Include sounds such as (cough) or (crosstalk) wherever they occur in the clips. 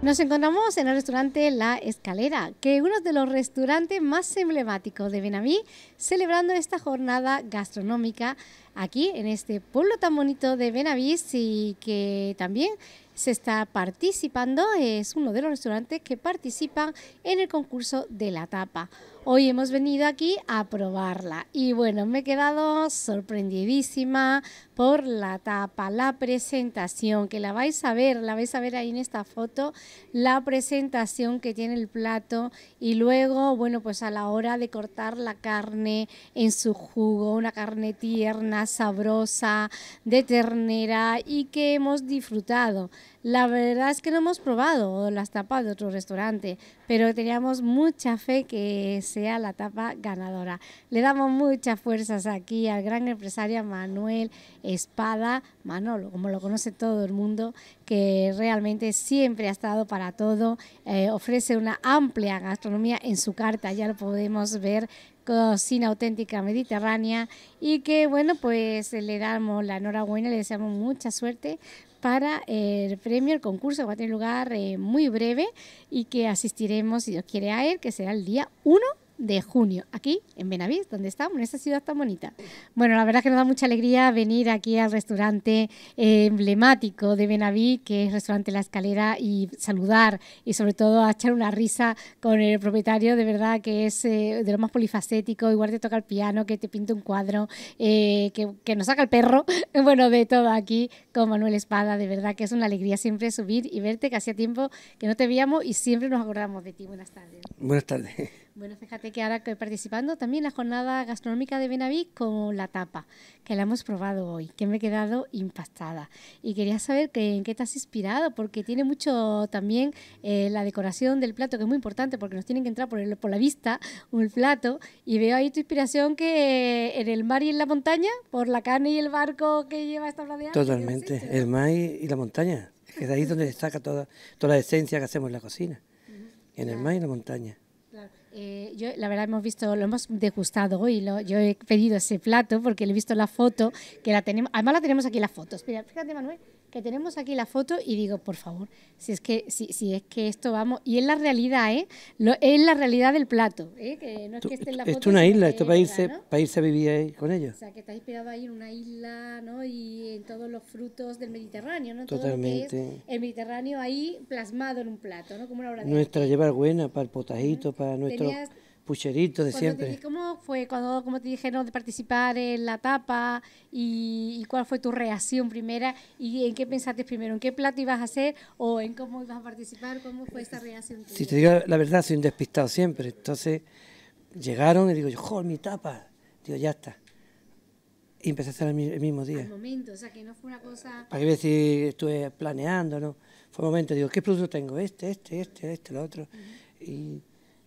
Nos encontramos en el restaurante La Escalera, que es uno de los restaurantes más emblemáticos de Benaví, celebrando esta jornada gastronómica aquí en este pueblo tan bonito de Benaví, y que también se está participando, es uno de los restaurantes que participan en el concurso de la tapa. Hoy hemos venido aquí a probarla y bueno, me he quedado sorprendidísima por la tapa, la presentación, que la vais a ver, la vais a ver ahí en esta foto, la presentación que tiene el plato y luego, bueno, pues a la hora de cortar la carne en su jugo, una carne tierna, sabrosa, de ternera y que hemos disfrutado. La verdad es que no hemos probado las tapas de otro restaurante, pero teníamos mucha fe que sea la tapa ganadora. Le damos muchas fuerzas aquí al gran empresario Manuel Espada, Manolo, como lo conoce todo el mundo, que realmente siempre ha estado para todo, eh, ofrece una amplia gastronomía en su carta, ya lo podemos ver cocina auténtica mediterránea y que bueno pues eh, le damos la enhorabuena, le deseamos mucha suerte para el premio, el concurso va a tener lugar eh, muy breve y que asistiremos, si Dios quiere, a él, que será el día 1 de junio, aquí en Benaví donde estamos, en esta ciudad tan bonita. Bueno, la verdad que nos da mucha alegría venir aquí al restaurante eh, emblemático de Benaví, que es Restaurante La Escalera, y saludar y sobre todo echar una risa con el propietario, de verdad que es eh, de lo más polifacético, igual te toca el piano, que te pinta un cuadro, eh, que, que, nos saca el perro, (laughs) bueno, de todo aquí con Manuel Espada, de verdad que es una alegría siempre subir y verte, que hacía tiempo que no te veíamos y siempre nos acordamos de ti. Buenas tardes. Buenas tardes. Bueno, fíjate que ahora estoy participando también en la jornada gastronómica de Benaví con la tapa, que la hemos probado hoy, que me he quedado impactada. Y quería saber que, en qué te has inspirado, porque tiene mucho también eh, la decoración del plato, que es muy importante, porque nos tienen que entrar por, la vista un plato. Y veo ahí tu inspiración que en el mar y en la montaña, por la carne y el barco que lleva esta plata. Totalmente, el mar y la montaña, que es ahí donde destaca toda, toda la esencia que hacemos en la cocina, en el mar y la montaña. Eh, yo, la verdad, hemos visto, lo hemos degustado hoy. Lo, yo he pedido ese plato porque le he visto la foto que la tenemos. Además, la tenemos aquí la foto. mira, fíjate, Manuel que tenemos aquí la foto y digo, por favor, si es que, si, si es que esto vamos, y es la realidad, ¿eh? es la realidad del plato, ¿eh? Que no es que esté en la foto. Esto es una isla, esto es para irse, para irse a vivir ahí con ellos. O sea, que está inspirado ahí en una isla, ¿no? Y en todos los frutos del Mediterráneo, ¿no? Totalmente. Todo que es el Mediterráneo ahí plasmado en un plato, ¿no? Como una obra de Nuestra llevar buena para el potajito, para nuestro... Pucherito de siempre. Te, ¿Cómo fue cuando como te dijeron de participar en la tapa y, cuál fue tu reacción primera y en qué pensaste primero, en qué plato ibas a hacer o en cómo ibas a participar, cómo fue esa reacción? Si te digo la verdad, soy un despistado siempre, entonces llegaron y digo, joder, mi tapa, digo, ya está. Y empecé a hacer el, mismo día. Al momento, o sea, que no fue una cosa... Para qué decir, estuve planeando, ¿no? Fue un momento, digo, ¿qué producto tengo? Este, este, este, este, lo otro. y,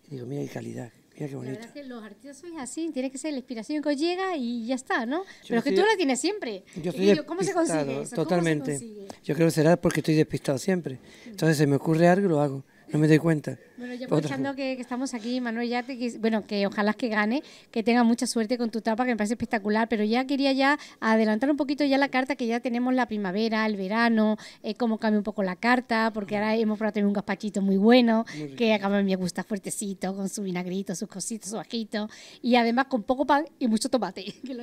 digo, mira, y calidad, la verdad es que los artistas son así, tiene que ser la inspiración que llega y ya está, ¿no? Pero es que tú la tienes siempre. Yo ¿Cómo se consigue Totalmente. Yo creo que será porque estoy despistado siempre. Entonces se me ocurre algo y lo hago no me doy cuenta. Bueno, yo pensando que, estamos aquí, Manuel te que, bueno, que ojalá que gane, que tenga mucha suerte con tu tapa, que me parece espectacular, pero ya quería ya adelantar un poquito ya la carta, que ya tenemos la primavera, el verano, eh, cómo cambia un poco la carta, porque ahora hemos probado tener un gazpachito muy bueno, que a mí me gusta fuertecito, con su vinagrito, sus cositas, su ajito, y además con poco pan y mucho tomate, (laughs) que es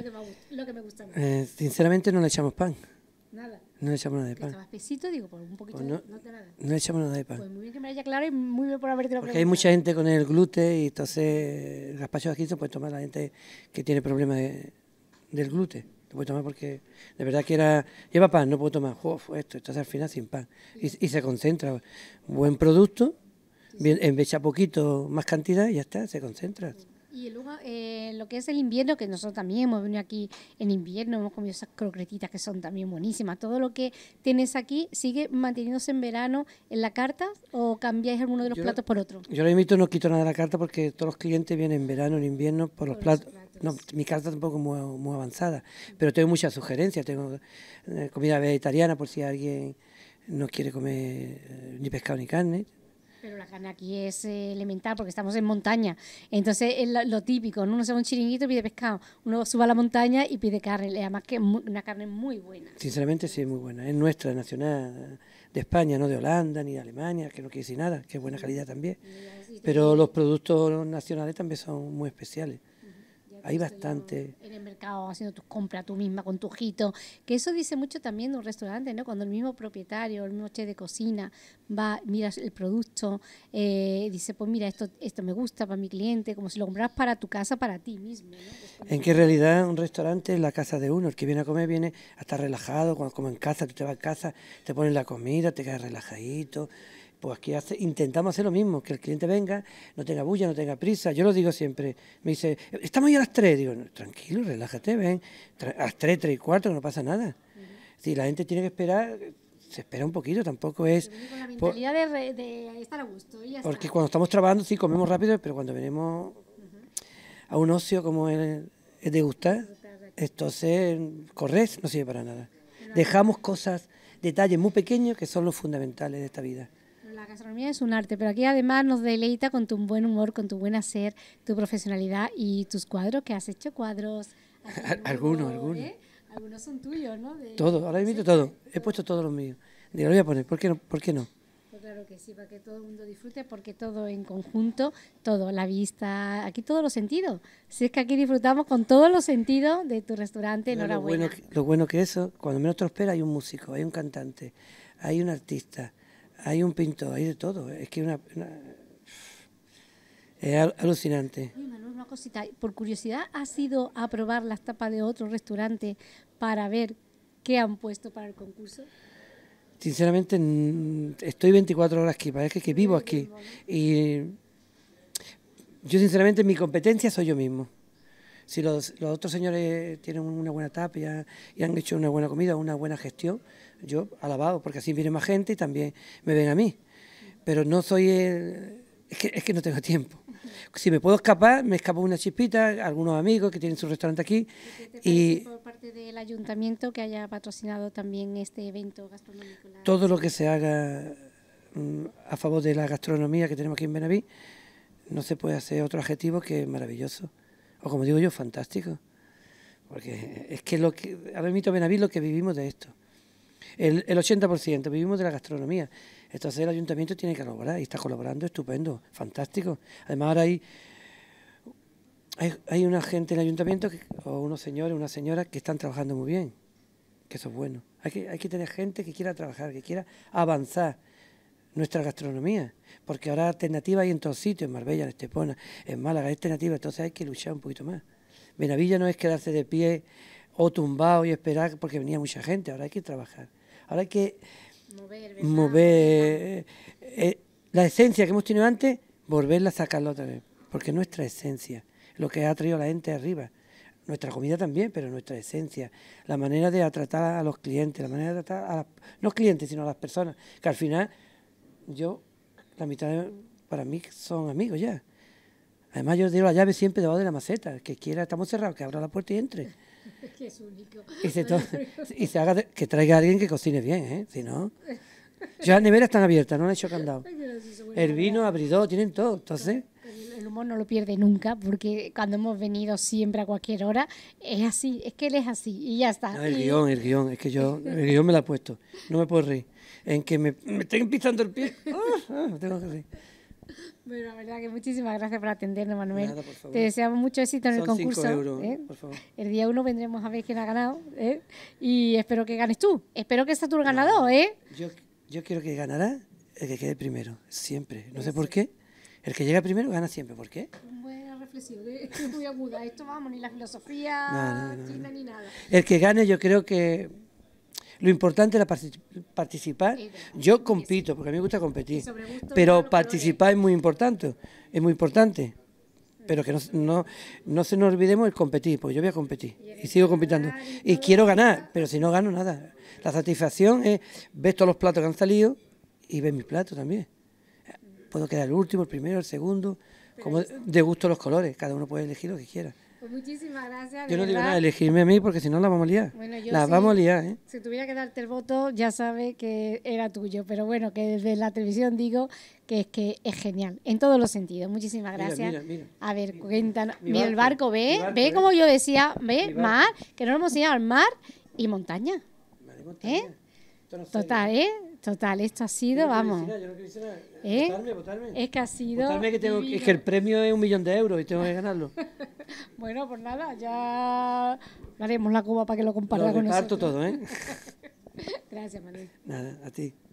lo que me gusta. Eh, sinceramente no le echamos pan. Nada. No le echamos nada de pan. más pesito, digo, por un poquito pues no, no te nada. No le echamos nada de pan. Pues muy bien que me haya aclarado y muy bien por haberte lo Porque hay mucha gente con el gluten y entonces el gaspacho de ají se puede tomar la gente que tiene problemas del gluten. Lo puede tomar porque de verdad que era. Lleva pan, no puedo tomar. Uf, esto, entonces al final sin pan. Y, se concentra. Buen producto, bien, en vez de poquito, más cantidad y ya está, se concentra. Y luego eh, lo que es el invierno, que nosotros también hemos venido aquí en invierno, hemos comido esas crocretitas que son también buenísimas. Todo lo que tienes aquí sigue manteniéndose en verano en la carta o cambiáis alguno de los platos por otro. Yo lo invito, no quito nada de la carta porque todos los clientes vienen en verano, en invierno por, los platos. mi carta tampoco es muy, muy avanzada, pero tengo muchas sugerencias. Tengo eh, comida vegetariana por si alguien no quiere comer eh, ni pescado ni carne pero la carne aquí es eh, elemental porque estamos en montaña. Entonces es lo, típico, uno se va un chiringuito y pide pescado, uno suba a la montaña y pide carne. Además que es una carne muy buena. Sinceramente sí, es muy buena. Es nuestra, nacional, de España, no de Holanda ni de Alemania, que no quiere decir nada, que es buena calidad también. Pero los productos nacionales también son muy especiales. Hay bastante. En el mercado, haciendo tus compras tú misma con tu ojito. Que eso dice mucho también de un restaurante, ¿no? Cuando el mismo propietario, el mismo chef de cocina va, mira el producto, eh, dice, pues mira, esto, esto me gusta para mi cliente, como si lo compras para tu casa, para ti mismo. En que realidad un restaurante es la casa de uno. El que viene a comer viene hasta relajado, cuando como en casa, tú te vas a casa, te pones la comida, te quedas relajadito pues aquí intentamos hacer lo mismo, que el cliente venga, no tenga bulla, no tenga prisa. Yo lo digo siempre, me dice, estamos ya a las 3. Digo, tranquilo, relájate, ven, a las tres, 3 y cuarto, no pasa nada. Si la gente tiene que esperar, se espera un poquito, tampoco es... Con la mentalidad de, estar a gusto. porque cuando estamos trabajando sí comemos rápido, pero cuando venimos a un ocio como es, de gustar, entonces correr no sirve para nada. Dejamos cosas, detalles muy pequeños que son los fundamentales de esta vida. La gastronomía es un arte, pero aquí además nos deleita con tu buen humor, con tu buen hacer, tu profesionalidad y tus cuadros, que has hecho cuadros. (laughs) Algunos, ¿Eh? algunos. Algunos son tuyos, ¿no? todo, ahora invito todo. He puesto todos los míos. Digo, lo voy a poner, ¿por qué no? ¿Por qué no? Pues claro que sí, para que todo el mundo disfrute, porque todo en conjunto, todo, la vista, aquí todos los sentidos. Si es que aquí disfrutamos con todos los sentidos de tu restaurante, enhorabuena. Lo bueno, que, lo bueno que eso, cuando menos te espera, hay un músico, hay un cantante, hay un artista, hay un pintor, hay de todo. ¿eh? Es que una, es alucinante. una cosita. Por curiosidad, ¿has ido a probar las tapas de otro restaurante para ver qué han puesto para el concurso? Sinceramente, estoy 24 horas aquí. Parece que vivo aquí. Y yo, sinceramente, mi competencia soy yo mismo. Si los, los otros señores tienen una buena tapa y han hecho una buena comida, una buena gestión, yo alabado, porque así viene más gente y también me ven a mí. Pero no soy el... Es que, es que no tengo tiempo. Si me puedo escapar, me escapo una chispita, algunos amigos que tienen su restaurante aquí. y por parte del ayuntamiento que haya patrocinado también este evento gastronómico. Todo lo que se haga mm, a favor de la gastronomía que tenemos aquí en Benaví, no se puede hacer otro adjetivo que maravilloso. O como digo yo, fantástico. Porque es que, lo que ahora Benaví lo que vivimos de esto el, el 80% vivimos de la gastronomía. Entonces el ayuntamiento tiene que colaborar y está colaborando estupendo, fantástico. Además ahora hay, hay, una gente en el ayuntamiento o unos señores, una señora que están trabajando muy bien, que eso es bueno. Hay que, hay que tener gente que quiera trabajar, que quiera avanzar nuestra gastronomía, porque ahora alternativa hay en todos sitios, en Marbella, en Estepona, en Málaga, hay alternativa, entonces hay que luchar un poquito más. Benavilla no es quedarse de pie o tumbado y esperar porque venía mucha gente. Ahora hay que trabajar. Ahora hay que mover, eh, eh, la esencia que hemos tenido antes, volverla a sacarla otra vez. Porque nuestra esencia, lo que ha traído la gente arriba. Nuestra comida también, pero nuestra esencia, la manera de tratar a los clientes, la manera de tratar a los no clientes, sino a las personas, que al final yo, la mitad para mí son amigos ya. Además yo digo la llave siempre debajo de la maceta, que quiera, estamos cerrados, que abra la puerta y entre. Es (laughs) que es único. Y se, haga que traiga a alguien que cocine bien, ¿eh? Si no. (laughs) Ya las neveras están abiertas, no han hecho candado. El vino, abridor, tienen todo. Entonces. El, humor no lo pierde nunca, porque cuando hemos venido siempre a cualquier hora, es así, es que él es así, y ya está. el guión, el guión, es que yo, el guión me lo ha puesto, no me puedo reír. En que me, me estén pisando el pie, (laughs) ah, ah, tengo que reír. Bueno, la verdad que muchísimas gracias por atendernos, Manuel. Te deseamos mucho éxito en el concurso. ¿eh? Eh, el día uno vendremos a ver quién ha ganado. ¿eh? Y espero que ganes tú. Espero que seas tú el ganador. ¿eh? Yo, yo quiero que ganará el que quede primero, siempre. No sé por qué. El que llega primero gana siempre. ¿Por qué? Buena (laughs) muy aguda. Esto vamos, ni la filosofía ni nada. El que gane, yo creo que lo importante era participar. Yo compito, porque a mí me gusta competir, pero participar es muy importante, es muy importante. Pero que no, no, se nos olvidemos el competir, porque yo voy a competir y sigo compitiendo. Y quiero ganar, pero si no gano nada. La satisfacción es ver todos los platos que han salido y ver mis platos también. Puedo quedar el último, el primero, el segundo, como de gusto los colores, cada uno puede elegir lo que quiera. Pues muchísimas gracias. Yo no digo nada, elegirme a mí porque si no la vamos a liar. la vamos a liar, ¿eh? Si tuviera que darte el voto, ya sabe que era tuyo. Pero bueno, que desde la televisión digo que es que es genial, en todos los sentidos. Muchísimas gracias. A ver, cuéntanos. Mira el barco, ve, ve ¿eh? como yo decía, ve, mar, que no lo hemos señalado, mar y montaña. ¿Eh? Total, ¿eh? Total, esto ha sido, vamos. yo no quisiera ¿Eh? Es que ha sido. que tengo, es que el premio es un millón de euros y tengo que ganarlo. (laughs) bueno, pues nada, ya daremos la cuba para que lo comparta lo con nosotros. todo, ¿eh? (laughs) Gracias, María. Nada, a ti.